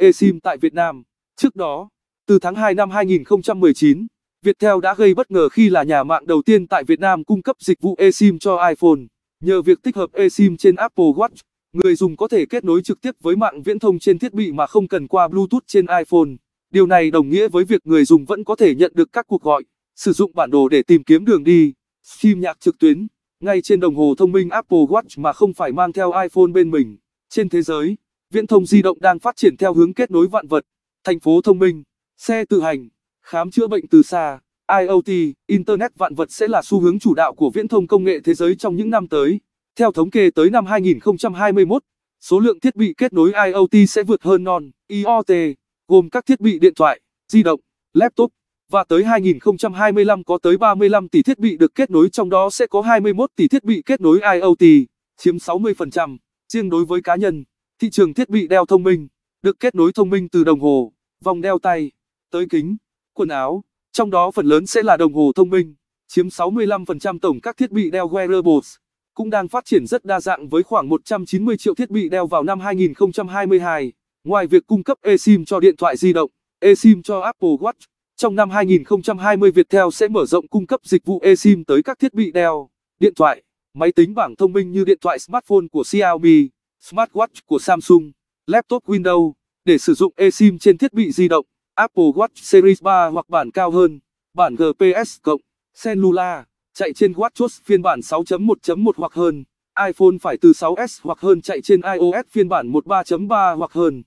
eSIM tại Việt Nam. Trước đó, từ tháng 2 năm 2019, Viettel đã gây bất ngờ khi là nhà mạng đầu tiên tại Việt Nam cung cấp dịch vụ eSIM cho iPhone. Nhờ việc tích hợp eSIM trên Apple Watch, người dùng có thể kết nối trực tiếp với mạng viễn thông trên thiết bị mà không cần qua Bluetooth trên iPhone. Điều này đồng nghĩa với việc người dùng vẫn có thể nhận được các cuộc gọi, sử dụng bản đồ để tìm kiếm đường đi, stream nhạc trực tuyến, ngay trên đồng hồ thông minh Apple Watch mà không phải mang theo iPhone bên mình. Trên thế giới, Viễn thông di động đang phát triển theo hướng kết nối vạn vật, thành phố thông minh, xe tự hành, khám chữa bệnh từ xa, IoT, Internet vạn vật sẽ là xu hướng chủ đạo của viễn thông công nghệ thế giới trong những năm tới. Theo thống kê tới năm 2021, số lượng thiết bị kết nối IoT sẽ vượt hơn non, IoT, gồm các thiết bị điện thoại, di động, laptop, và tới 2025 có tới 35 tỷ thiết bị được kết nối trong đó sẽ có 21 tỷ thiết bị kết nối IoT, chiếm 60%, riêng đối với cá nhân thị trường thiết bị đeo thông minh được kết nối thông minh từ đồng hồ vòng đeo tay tới kính quần áo trong đó phần lớn sẽ là đồng hồ thông minh chiếm 65% tổng các thiết bị đeo wearables cũng đang phát triển rất đa dạng với khoảng 190 triệu thiết bị đeo vào năm 2022 ngoài việc cung cấp eSIM cho điện thoại di động eSIM cho Apple Watch trong năm 2020 Viettel sẽ mở rộng cung cấp dịch vụ eSIM tới các thiết bị đeo, điện thoại, máy tính bảng thông minh như điện thoại smartphone của Xiaomi smartwatch của Samsung, laptop Windows, để sử dụng eSIM trên thiết bị di động, Apple Watch Series 3 hoặc bản cao hơn, bản GPS cộng, cellular, chạy trên WatchOS phiên bản 6.1.1 hoặc hơn, iPhone phải từ 6S hoặc hơn chạy trên iOS phiên bản 13.3 hoặc hơn.